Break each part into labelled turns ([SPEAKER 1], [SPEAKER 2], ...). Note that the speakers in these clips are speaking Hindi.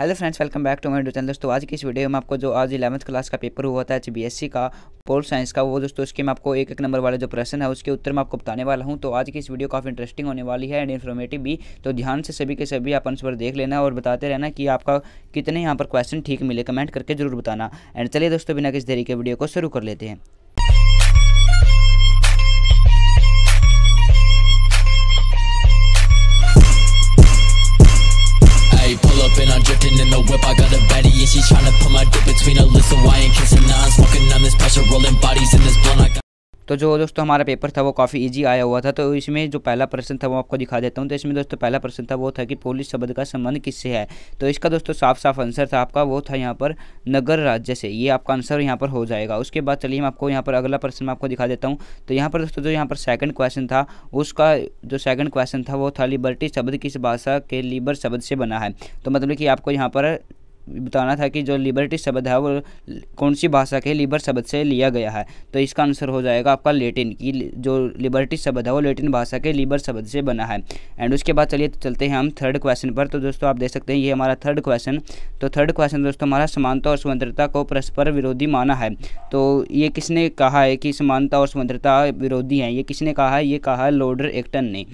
[SPEAKER 1] Hello friends welcome back to my channel दोस्तों आज की इस वीडियो में आपको जो आज इलेवंथ क्लास का पेपर हुआ था एच बी एस सी का पोल साइंस का वो दोस्तों उसके मैं आपको एक एक नंबर वाले जो प्रश्न है उसके उत्तर मैं आपको बताने वाला हूँ तो आज की इस वीडियो काफ़ी इंटरेस्टिंग होने वाली है एंड इन्फॉर्मेटिव भी तो ध्यान से सभी के सभी आप आंसर देख लेना और बताते रहना कि आपका कितने यहाँ पर क्वेश्चन ठीक मिले कमेंट करके जरूर बताना एंड चलिए दोस्तों बिना किस देरी के वीडियो को शुरू कर लेते हैं तो जो दोस्तों हमारा पेपर था वो काफ़ी इजी आया हुआ था तो इसमें जो पहला प्रश्न था वो आपको दिखा देता हूँ तो इसमें दोस्तों पहला प्रश्न था वो था कि पोलिस शब्द का संबंध किससे है तो इसका दोस्तों साफ साफ आंसर था आपका वो था यहाँ पर नगर राज्य से ये आपका आंसर यहाँ पर हो जाएगा उसके बाद चलिए मैं आपको यहाँ पर अगला प्रश्न मैं आपको दिखा देता हूँ तो यहाँ पर दोस्तों जो यहाँ पर सेकंड क्वेश्चन था उसका जो सेकंड क्वेश्चन था वो था लिबर्टी शब्द किस भाषा के लिबर शब्द से बना है तो मतलब कि आपको यहाँ पर बताना था कि जो लिबर्टी शब्द है वो कौन सी भाषा के लिबर शब्द से लिया गया है तो इसका आंसर हो जाएगा आपका लेटिन की जो लिबर्टी शब्द है वो लेटिन भाषा के लिबर शब्द से बना है एंड उसके बाद चलिए तो चलते हैं हम थर्ड क्वेश्चन पर तो दोस्तों आप देख सकते हैं ये हमारा थर्ड क्वेश्चन तो थर्ड क्वेश्चन दोस्तों हमारा समानता और स्वतंत्रता को परस्पर विरोधी माना है तो ये किसने कहा है कि समानता और स्वतंत्रता विरोधी हैं ये किसने कहा है ये कहा है लॉर्डर एक्टन ने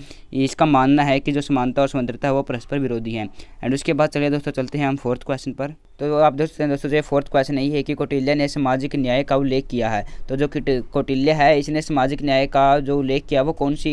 [SPEAKER 1] इसका मानना है कि जो समानता और स्वतंत्रता है वो परस्पर विरोधी हैं एंड उसके बाद चलिए दोस्तों चलते हैं हम फोर्थ क्वेश्चन participar. तो आप देख सकते हैं दोस्तों ये फोर्थ क्वेश्चन यही है कि कौटिल्य ने सामाजिक न्याय का उल्लेख किया है तो जो कौटिल्य है इसने सामाजिक न्याय का जो उल्लेख किया वो कौन सी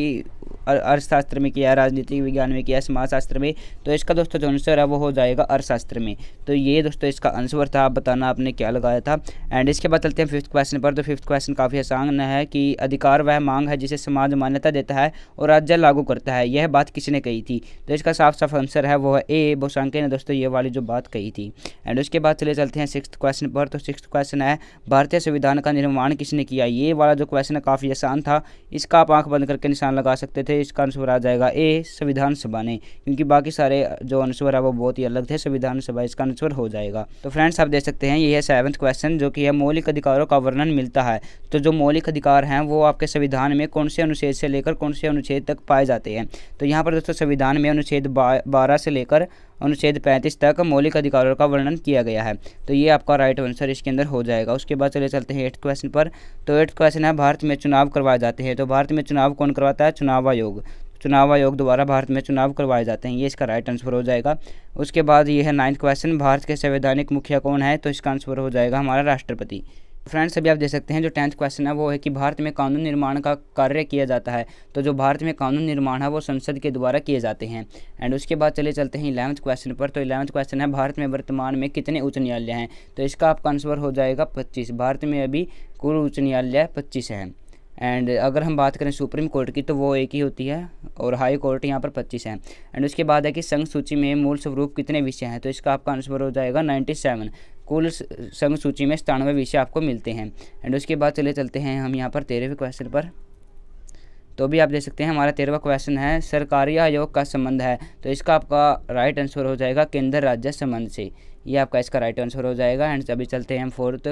[SPEAKER 1] अर्थशास्त्र में किया राजनीतिक विज्ञान में किया समाजशास्त्र में तो इसका दोस्तों जो आंसर है वो हो जाएगा अर्थशास्त्र में तो ये दोस्तों इसका आंसर था आप बताना आपने क्या लगाया था एंड इसके बाद चलते हैं फिफ्थ क्वेश्चन पर तो फिफ्थ क्वेश्चन काफ़ी आसान है कि अधिकार वह मांग है जिसे समाज मान्यता देता है और राज्य लागू करता है यह बात किसने कही थी तो इसका साफ साफ आंसर है वो है ए बोसांके ने दोस्तों ये वाली जो बात कही थी एंड एंड उसके बाद चले चलते हैं सिक्स क्वेश्चन पर तो सिक्स क्वेश्चन है भारतीय संविधान का निर्माण किसने किया ये वाला जो क्वेश्चन है काफ़ी आसान था इसका आप आंख बंद करके निशान लगा सकते थे इसका आंसर आ जाएगा ए संविधान सभा ने क्योंकि बाकी सारे जो आंसर है वो बहुत ही अलग थे संविधान सभा इसका आंसर हो जाएगा तो फ्रेंड्स आप देख सकते हैं ये है सेवन्थ क्वेश्चन जो कि है मौलिक अधिकारों का वर्णन मिलता है तो जो मौलिक अधिकार हैं वो आपके संविधान में कौन से अनुच्छेद से लेकर कौन से अनुच्छेद तक पाए जाते हैं तो यहाँ पर दोस्तों संविधान में अनुच्छेद बारह से लेकर अनुच्छेद पैंतीस तक मौलिक अधिकारों का वर्णन किया गया है तो ये आपका राइट आंसर इसके अंदर हो जाएगा उसके बाद चले चलते हैं एट्थ क्वेश्चन पर तो एट्थ क्वेश्चन है भारत में चुनाव करवाए जाते हैं तो भारत में चुनाव कौन करवाता है चुनाव आयोग चुनाव आयोग द्वारा भारत में चुनाव करवाए जाते हैं ये इसका राइट आंसर हो जाएगा उसके बाद ये है नाइन्थ क्वेश्चन भारत के संवैधानिक मुखिया कौन है तो इसका आंसर हो जाएगा हमारा राष्ट्रपति फ्रेंड्स अभी आप देख सकते हैं जो टेंथ क्वेश्चन है वो है कि भारत में कानून निर्माण का कार्य किया जाता है तो जो भारत में कानून निर्माण है वो संसद के द्वारा किए जाते हैं एंड उसके बाद चले चलते हैं इलेवंथ क्वेश्चन पर तो इलेवंथ क्वेश्चन है भारत में वर्तमान में कितने उच्च न्यायालय हैं तो इसका आपका आंसर हो जाएगा पच्चीस भारत में अभी कुल उच्च न्यायालय पच्चीस हैं एंड अगर हम बात करें सुप्रीम कोर्ट की तो वो एक ही होती है और हाई कोर्ट यहाँ पर पच्चीस है एंड उसके बाद है कि संघ सूची में मूल स्वरूप कितने विषय हैं तो इसका आपका आंसर हो जाएगा नाइन्टी सेवन कुल संघ सूची में सतानवे विषय आपको मिलते हैं एंड उसके बाद चले चलते हैं हम यहाँ पर तेरहवें क्वेश्चन पर तो भी आप देख सकते हैं हमारा तेरहवा क्वेश्चन है सरकारी आयोग का संबंध है तो इसका आपका राइट आंसर हो जाएगा केंद्र राज्य संबंध से ये आपका इसका राइट आंसर हो जाएगा एंड अभी चलते हैं हम फोर्थ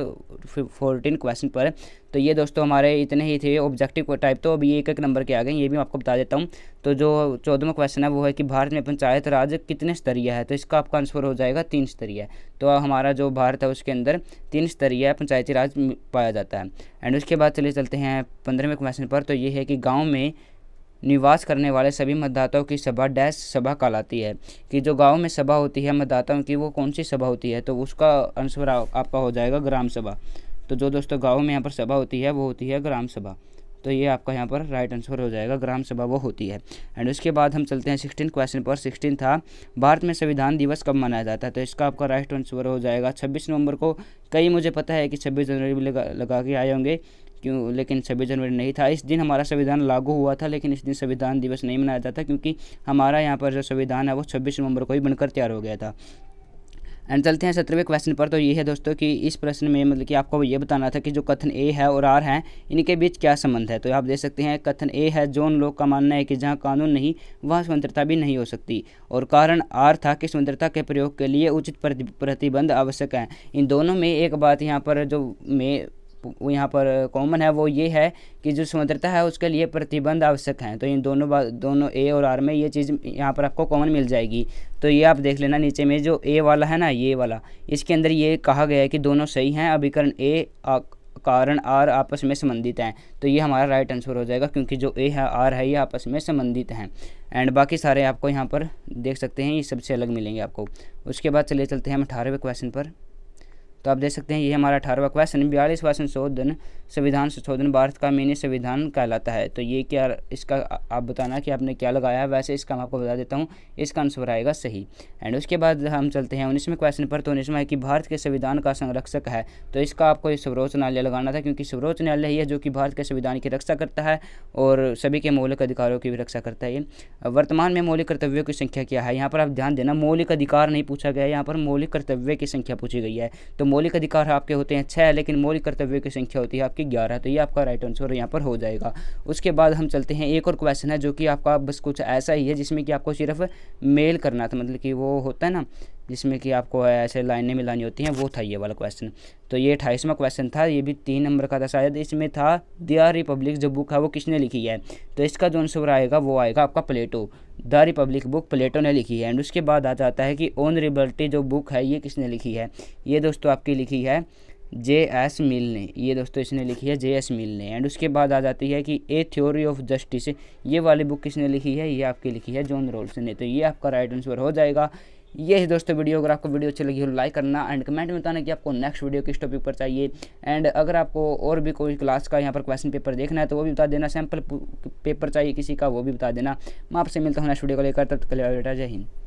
[SPEAKER 1] फोर्टीन क्वेश्चन पर तो ये दोस्तों हमारे इतने ही थे ऑब्जेक्टिव टाइप तो अभी एक एक नंबर के आ गए ये भी मैं आपको बता देता हूँ तो जो चौदहवा क्वेश्चन है वो है कि भारत में पंचायत राज कितने स्तरीय है तो इसका आपका आंसर हो जाएगा तीन स्तरीय तो हमारा जो भारत है उसके अंदर तीन स्तरीय पंचायती राज पाया जाता है एंड उसके बाद चले चलते हैं पंद्रहवें क्वेश्चन पर तो ये है कि गाँव में निवास करने वाले सभी मतदाताओं की सभा डैश सभा कहलाती है कि जो गाँव में सभा होती है मतदाताओं की वो कौन सी सभा होती है तो उसका आंसर आपका हो जाएगा ग्राम सभा तो जो दोस्तों गाँव में यहाँ पर सभा होती है वो होती है ग्राम सभा तो ये आपका यहाँ पर राइट आंसर हो जाएगा ग्राम सभा वो होती है एंड उसके बाद हम चलते हैं सिक्सटीन क्वेश्चन पर सिक्सटीन था भारत में संविधान दिवस कब मनाया जाता है तो इसका आपका राइट आंसर हो जाएगा छब्बीस नवंबर को कई मुझे पता है कि छब्बीस जनवरी भी लगा लगा के आए होंगे क्यों लेकिन छब्बीस जनवरी नहीं था इस दिन हमारा संविधान लागू हुआ था लेकिन इस दिन संविधान दिवस नहीं मनाया जाता क्योंकि हमारा यहाँ पर जो संविधान है वो छब्बीस नवंबर को ही बनकर तैयार हो गया था एंड चलते हैं सत्रहवें क्वेश्चन पर तो ये है दोस्तों कि इस प्रश्न में मतलब कि आपको ये बताना था कि जो कथन ए है और आर है इनके बीच क्या संबंध है तो आप देख सकते हैं कथन ए है जो उन लोग का मानना है कि जहाँ कानून नहीं वहाँ स्वतंत्रता भी नहीं हो सकती और कारण आर था कि स्वतंत्रता के प्रयोग के लिए उचित प्रतिबंध आवश्यक है इन दोनों में एक बात यहाँ पर जो में यहाँ पर कॉमन है वो ये है कि जो स्वतंत्रता है उसके लिए प्रतिबंध आवश्यक हैं तो इन दोनों दोनों ए और आर में ये चीज़ यहाँ पर आपको कॉमन मिल जाएगी तो ये आप देख लेना नीचे में जो ए वाला है ना ये वाला इसके अंदर ये कहा गया है कि दोनों सही हैं अभिकरण ए कारण आर आपस में संबंधित हैं तो ये हमारा राइट आंसर हो जाएगा क्योंकि जो ए है आर है ये आपस में संबंधित हैं एंड बाकी सारे आपको यहाँ पर देख सकते हैं ये सबसे अलग मिलेंगे आपको उसके बाद चले चलते हैं हम अठारहवें क्वेश्चन पर तो आप देख सकते हैं ये हमारा अठारहवा क्वेश्चन बयालीसवा संशोधन संविधान संशोधन भारत का मिनी संविधान कहलाता है तो ये क्या इसका आप बताना कि आपने क्या लगाया है वैसे इसका मैं आपको बता देता हूँ इसका आंसर आएगा सही एंड उसके बाद हम चलते हैं उन्नीसवें क्वेश्चन पर तो उन्नीसवा है कि भारत के संविधान का संरक्षक है तो इसका आपको सर्वोच्च न्यायालय लगाना था क्योंकि सर्वोच्च न्यायालय ही है जो कि भारत के संविधान की रक्षा करता है और सभी के मौलिक अधिकारों की भी रक्षा करता है वर्तमान में मौलिक कर्तव्यों की संख्या क्या है यहाँ पर आप ध्यान देना मौलिक अधिकार नहीं पूछा गया है यहाँ पर मौलिक कर्तव्य की संख्या पूछी गई है तो मौलिक अधिकार आपके होते हैं छः लेकिन मौलिक कर्तव्यों की संख्या होती है आपकी ग्यारह तो ये आपका राइट आंसर यहाँ पर हो जाएगा उसके बाद हम चलते हैं एक और क्वेश्चन है जो कि आपका बस कुछ ऐसा ही है जिसमें कि आपको सिर्फ मेल करना था मतलब कि वो होता है ना जिसमें कि आपको ऐसे लाइनें मिलानी होती हैं वो था ये वाला क्वेश्चन तो ये अठाईसवा क्वेश्चन था ये भी तीन नंबर का था शायद इसमें था द रिपब्लिक जो बुक है वो किसने लिखी है तो इसका जो आंसर आएगा वो आएगा आपका Plato the Republic book Plato ने लिखी है एंड उसके बाद आ जाता है कि ओन रिबल्टी जो बुक है ये किसने लिखी है ये दोस्तों आपकी लिखी है जे एस मिल ने ये दोस्तों इसने लिखी है जे एस मिल ने एंड उसके बाद आ जाती है कि ए थ्योरी ऑफ जस्टिस ये वाली बुक किसने लिखी है ये आपकी लिखी है जॉन रोल्स ने तो ये आपका राइट आंसर हो जाएगा ये है दोस्तों वीडियो अगर आपको वीडियो अच्छी लगी हो लाइक करना एंड कमेंट में बताना कि आपको नेक्स्ट वीडियो किस टॉपिक पर चाहिए एंड अगर आपको और भी कोई क्लास का यहाँ पर क्वेश्चन पेपर देखना है तो वो भी बता देना सैम्पल पेपर चाहिए किसी का वो भी बता देना मैं आपसे मिलता हूँ नेक्स्ट वीडियो को लेकर तब तक जय हिंद